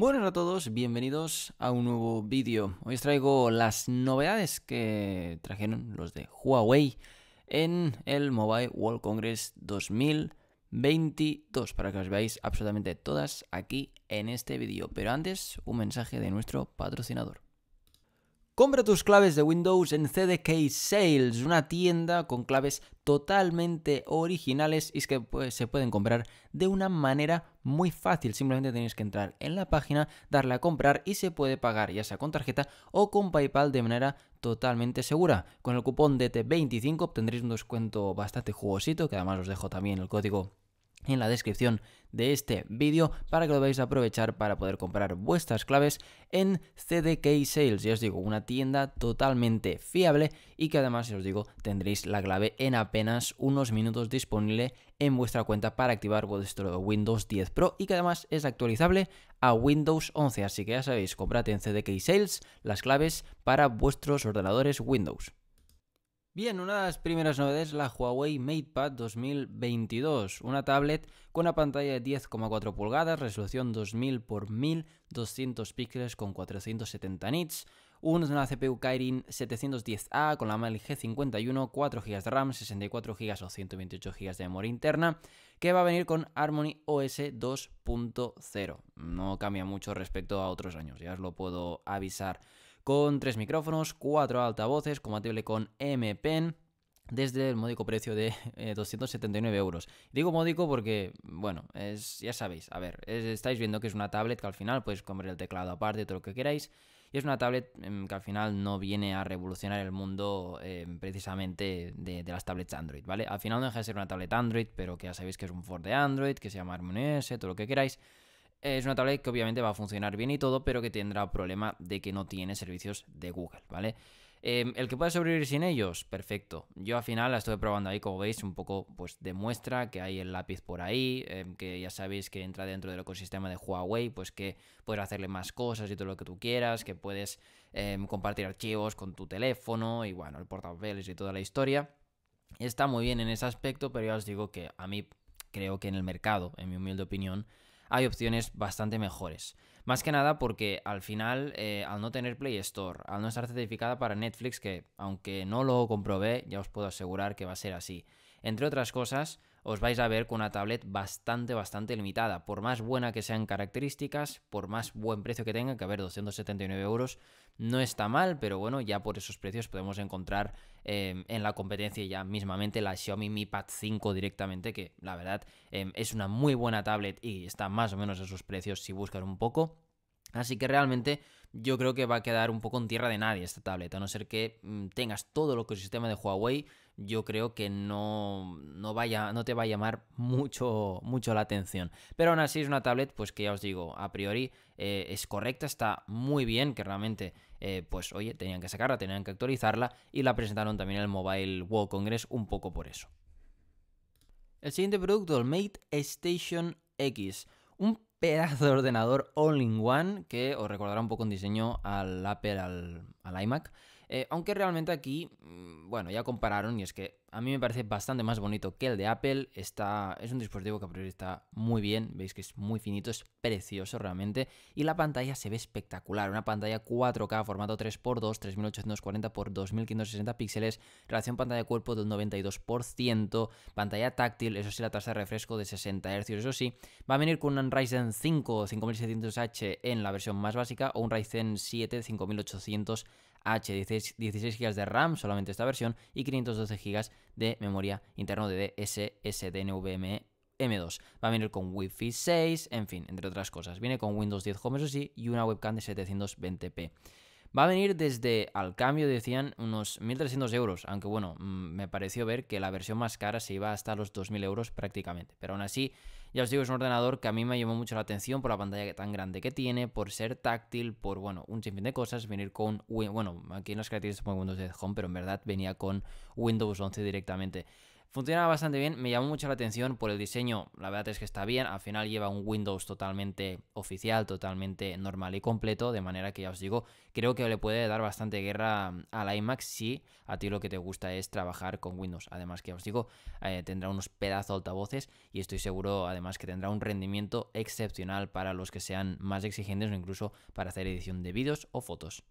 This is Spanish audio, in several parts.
Buenas a todos, bienvenidos a un nuevo vídeo. Hoy os traigo las novedades que trajeron los de Huawei en el Mobile World Congress 2022, para que os veáis absolutamente todas aquí en este vídeo. Pero antes, un mensaje de nuestro patrocinador. Compra tus claves de Windows en CDK Sales, una tienda con claves totalmente originales y es que se pueden comprar de una manera muy fácil. Simplemente tenéis que entrar en la página, darle a comprar y se puede pagar ya sea con tarjeta o con PayPal de manera totalmente segura. Con el cupón DT25 obtendréis un descuento bastante jugosito que además os dejo también el código en la descripción de este vídeo para que lo veáis aprovechar para poder comprar vuestras claves en CDK Sales, ya os digo, una tienda totalmente fiable y que además, ya os digo, tendréis la clave en apenas unos minutos disponible en vuestra cuenta para activar vuestro Windows 10 Pro y que además es actualizable a Windows 11, así que ya sabéis, comprad en CDK Sales las claves para vuestros ordenadores Windows. Bien, una de las primeras novedades es la Huawei MatePad 2022, una tablet con una pantalla de 10,4 pulgadas, resolución 2000 x 1200 píxeles con 470 nits, una CPU Kirin 710A con la Mali G51, 4 GB de RAM, 64 GB o 128 GB de memoria interna, que va a venir con Harmony OS 2.0. No cambia mucho respecto a otros años, ya os lo puedo avisar con tres micrófonos, cuatro altavoces, compatible con m desde el módico precio de 279 eh, euros. Digo módico porque, bueno, es, ya sabéis, a ver, estáis viendo que es una tablet que al final puedes comer el teclado aparte, todo lo que queráis. Y es una tablet em, que al final no viene a revolucionar el mundo em, precisamente de, las tablets Android, ¿vale? Al final no deja de ser una tablet Android, pero que ya sabéis que es un Ford de Android, que se llama Harmony S, todo lo que queráis es una tablet que obviamente va a funcionar bien y todo, pero que tendrá problema de que no tiene servicios de Google, ¿vale? Em, el que pueda sobrevivir sin ellos, perfecto. Yo al final la estoy probando ahí, como veis, un poco pues demuestra que hay el lápiz por ahí, em, que ya sabéis que entra dentro del ecosistema de Huawei, pues que puedes hacerle más cosas y todo lo que tú quieras, que puedes em, compartir archivos con tu teléfono y bueno, el portapapeles y toda la historia. Está muy bien en ese aspecto, pero ya os digo que a mí creo que en el mercado, en mi humilde opinión, hay opciones bastante mejores. Más que nada porque al final, eh, al no tener Play Store, al no estar certificada para Netflix, que aunque no lo comprobé, ya os puedo asegurar que va a ser así. Entre otras cosas, os vais a ver con una tablet bastante, bastante limitada. Por más buena que sean características, por más buen precio que tenga que a ver, 279 euros no está mal, pero bueno, ya por esos precios podemos encontrar em, en la competencia ya mismamente la Xiaomi Mi Pad 5 directamente, que la verdad em, es una muy buena tablet y está más o menos a sus precios si buscan un poco. Así que realmente yo creo que va a quedar un poco en tierra de nadie esta tablet, a no ser que mm, tengas todo lo que el sistema de Huawei, yo creo que no, no, vaya, no te va a llamar mucho, mucho la atención. Pero aún así es una tablet, pues que ya os digo, a priori eh, es correcta, está muy bien, que realmente, eh, pues oye, tenían que sacarla, tenían que actualizarla y la presentaron también en el Mobile World Congress un poco por eso. El siguiente producto, el Mate Station X. Un pedazo de ordenador all-in-one que os recordará un poco en diseño al Apple, al, iMac. Eh, aunque realmente aquí mm, bueno, ya compararon y es que a mí me parece bastante más bonito que el de Apple. Está, es un dispositivo que a priori está muy bien, veis que es muy finito, es precioso realmente. Y la pantalla se ve espectacular, una pantalla 4K, formato 3x2, 3840x2560 píxeles, relación pantalla-cuerpo de un 92%, pantalla táctil, eso sí, la tasa de refresco de 60 Hz, eso sí. Va a venir con un Ryzen 5 5700H en la versión más básica o un Ryzen 7 5800 H, 16, GB de RAM, solamente esta versión, y 512 GB de memoria interna de SSD NVMe M2. Va a venir con Wi-Fi 6, en fin, entre otras cosas. Viene con Windows 10 Home, eso sí, y una webcam de 720p. Va a venir desde, al cambio decían, unos 1.300 euros, aunque bueno, mm, me pareció ver que la versión más cara se iba hasta los 2.000 euros prácticamente. Pero aún así, ya os digo, es un ordenador que a mí me llamó mucho la atención por la pantalla tan grande que tiene, por ser táctil, por, bueno, un sinfín de cosas, venir con, bueno, aquí en las características pongo Windows 10 Home, pero en verdad venía con Windows 11 directamente. Funciona bastante bien, me llamó mucho la atención por el diseño, la verdad es que está bien, al final lleva un Windows totalmente oficial, totalmente normal y completo, de manera que ya os digo, creo que le puede dar bastante guerra al iMac si a ti lo que te gusta es trabajar con Windows. Además que ya os digo, eh, tendrá unos pedazos altavoces y estoy seguro además que tendrá un rendimiento excepcional para los que sean más exigentes o incluso para hacer edición de vídeos o fotos.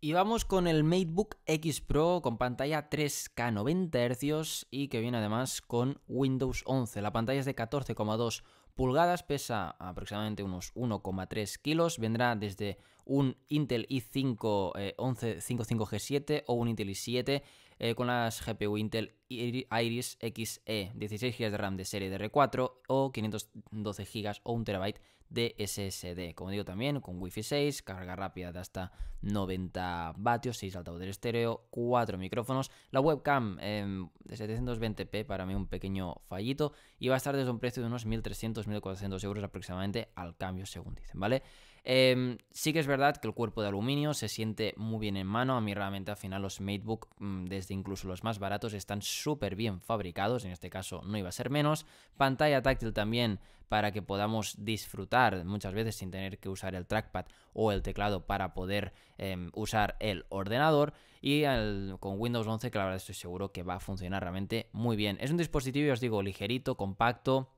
Y vamos con el MateBook X Pro con pantalla 3K 90 Hz y que viene además con Windows 11. La pantalla es de 14,2 pulgadas, pesa aproximadamente unos 1,3 kilos, vendrá desde un Intel i5 1155G7 eh, o un Intel i7 eh, con las GPU Intel Iris Xe, 16 GB de RAM de serie r 4 o 512 GB o 1 TB de SSD. Como digo también, con Wi-Fi 6, carga rápida de hasta 90 vatios, 6 altavoces estéreo, 4 micrófonos. La webcam em, de 720p, para mí un pequeño fallito, y va a estar desde un precio de unos 1.300-1.400 euros aproximadamente al cambio, según dicen, ¿vale? Em, sí que es verdad que el cuerpo de aluminio se siente muy bien en mano. A mí realmente al final los MateBook, mm, desde incluso los más baratos, están súper bien fabricados. En este caso no iba a ser menos. Pantalla táctil también para que podamos disfrutar muchas veces sin tener que usar el trackpad o el teclado para poder em, usar el ordenador. Y con Windows 11 que la verdad estoy seguro que va a funcionar realmente muy bien. Es un dispositivo, os digo, ligerito, compacto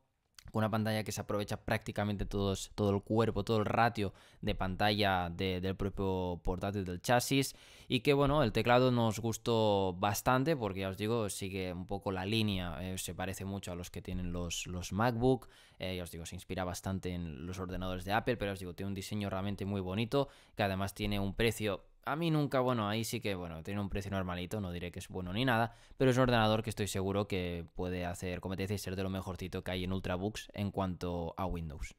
con una pantalla que se aprovecha prácticamente todo el cuerpo, todo el ratio de pantalla del propio portátil del chasis y que bueno, el teclado nos gustó bastante porque ya os digo, sigue un poco la línea, eh, se parece mucho a los que tienen los, los MacBook, eh, ya os digo, se inspira bastante en los ordenadores de Apple, pero os digo, tiene un diseño realmente muy bonito que además tiene un precio a mí nunca, bueno, ahí sí que, bueno, tiene un precio normalito, no diré que es bueno ni nada, pero es un ordenador que estoy seguro que puede hacer competencia y ser de lo mejorcito que hay en Ultrabooks en cuanto a Windows.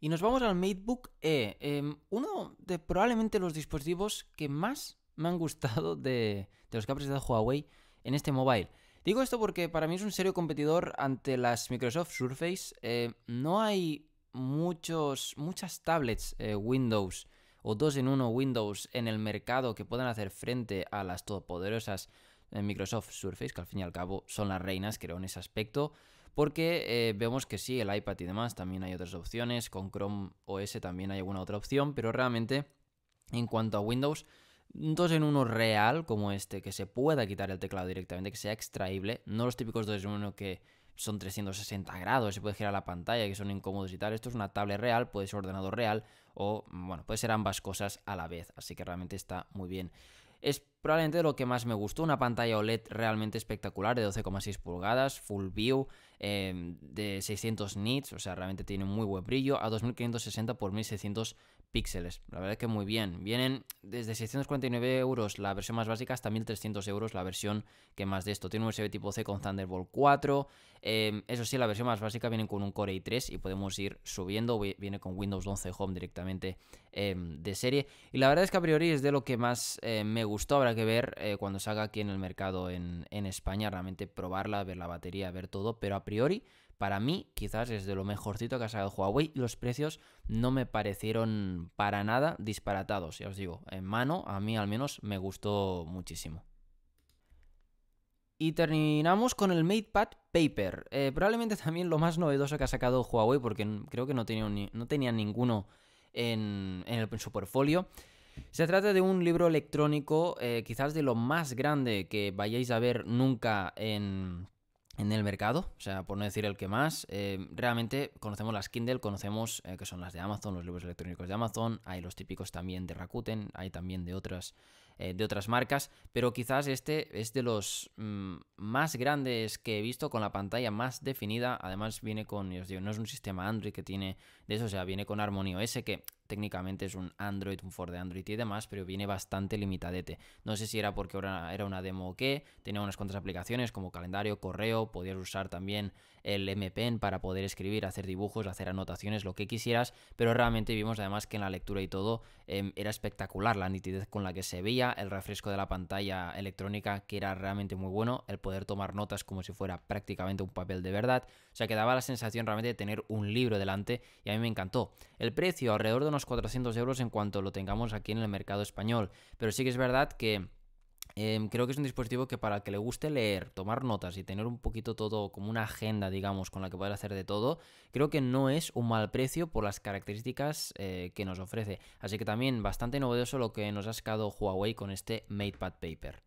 Y nos vamos al MateBook E, em, uno de probablemente los dispositivos que más me han gustado de, los que ha presentado Huawei en este mobile. Digo esto porque para mí es un serio competidor ante las Microsoft Surface. Eh, no hay muchos, muchas tablets eh, Windows o dos en uno Windows en el mercado que puedan hacer frente a las todopoderosas eh, Microsoft Surface, que al fin y al cabo son las reinas, creo, en ese aspecto. Porque eh, vemos que sí, el iPad y demás, también hay otras opciones, con Chrome OS también hay alguna otra opción, pero realmente en cuanto a Windows, dos en uno real como este, que se pueda quitar el teclado directamente, que sea extraíble, no los típicos dos en uno que son 360 grados, se puede girar la pantalla, que son incómodos y tal. Esto es una tablet real, puede ser ordenador real o, bueno, puede ser ambas cosas a la vez. Así que realmente está muy bien. Es probablemente lo que más me gustó, una pantalla OLED realmente espectacular de 12,6 pulgadas, full view, em, de 600 nits, o sea, realmente tiene muy buen brillo, a 2560 por 1600 píxeles. La verdad es que muy bien. Vienen desde 649 euros la versión más básica hasta 1300 euros la versión que más de esto. Tiene un USB tipo C con Thunderbolt 4. Em, eso sí, la versión más básica viene con un Core i3 y podemos ir subiendo. Viene con Windows 11 Home directamente em, de serie. Y la verdad es que a priori es de lo que más eh, me gustó que ver eh, cuando salga aquí en el mercado en, España, realmente probarla, ver la batería, ver todo, pero a priori, para mí, quizás es de lo mejorcito que ha sacado Huawei. y Los precios no me parecieron para nada disparatados, ya os digo, en mano, a mí al menos me gustó muchísimo. Y terminamos con el MatePad Paper. Eh, probablemente también lo más novedoso que ha sacado Huawei, porque creo que no tenía, no tenía ninguno en, el, en su portfolio. Se trata de un libro electrónico, eh, quizás de lo más grande que vayáis a ver nunca en, el mercado, o sea, por no decir el que más, eh, realmente conocemos las Kindle, conocemos eh, que son las de Amazon, los libros electrónicos de Amazon, hay los típicos también de Rakuten, hay también de otras, de otras marcas, pero quizás este es de los mm, más grandes que he visto con la pantalla más definida, además viene con, os digo, no es un sistema Android que tiene de eso, o sea, viene con Harmony OS que técnicamente es un Android, un Ford de Android y demás, pero viene bastante limitadete. No sé si era porque era una demo o qué, tenía unas cuantas aplicaciones como calendario, correo, podías usar también el MPEN para poder escribir, hacer dibujos, hacer anotaciones, lo que quisieras, pero realmente vimos además que en la lectura y todo em, era espectacular la nitidez con la que se veía, el refresco de la pantalla electrónica que era realmente muy bueno, el poder tomar notas como si fuera prácticamente un papel de verdad, o sea que daba la sensación realmente de tener un libro delante y a mí me encantó. El precio alrededor de unos 400 euros en cuanto lo tengamos aquí en el mercado español. Pero sí que es verdad que... Em, creo que es un dispositivo que para el que le guste leer, tomar notas y tener un poquito todo como una agenda, digamos, con la que poder hacer de todo, creo que no es un mal precio por las características eh, que nos ofrece. Así que también bastante novedoso lo que nos ha sacado Huawei con este MatePad Paper.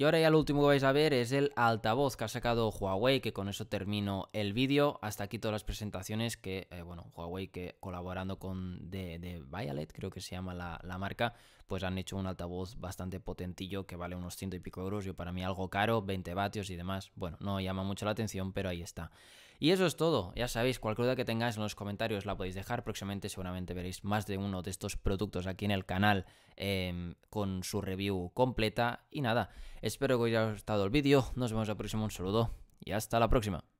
Y ahora ya lo último que vais a ver es el altavoz que ha sacado Huawei, que con eso termino el vídeo. Hasta aquí todas las presentaciones que, eh, bueno, Huawei que colaborando con de, de Violet, creo que se llama la, la, marca, pues han hecho un altavoz bastante potentillo que vale unos ciento y pico euros. Yo para mí algo caro, 20 vatios y demás. Bueno, no llama mucho la atención, pero ahí está. Y eso es todo. Ya sabéis, cualquier duda que tengáis en los comentarios la podéis dejar. Próximamente seguramente veréis más de uno de estos productos aquí en el canal em, con su review completa. Y nada, espero que os haya gustado el vídeo. Nos vemos la próxima. Un saludo y hasta la próxima.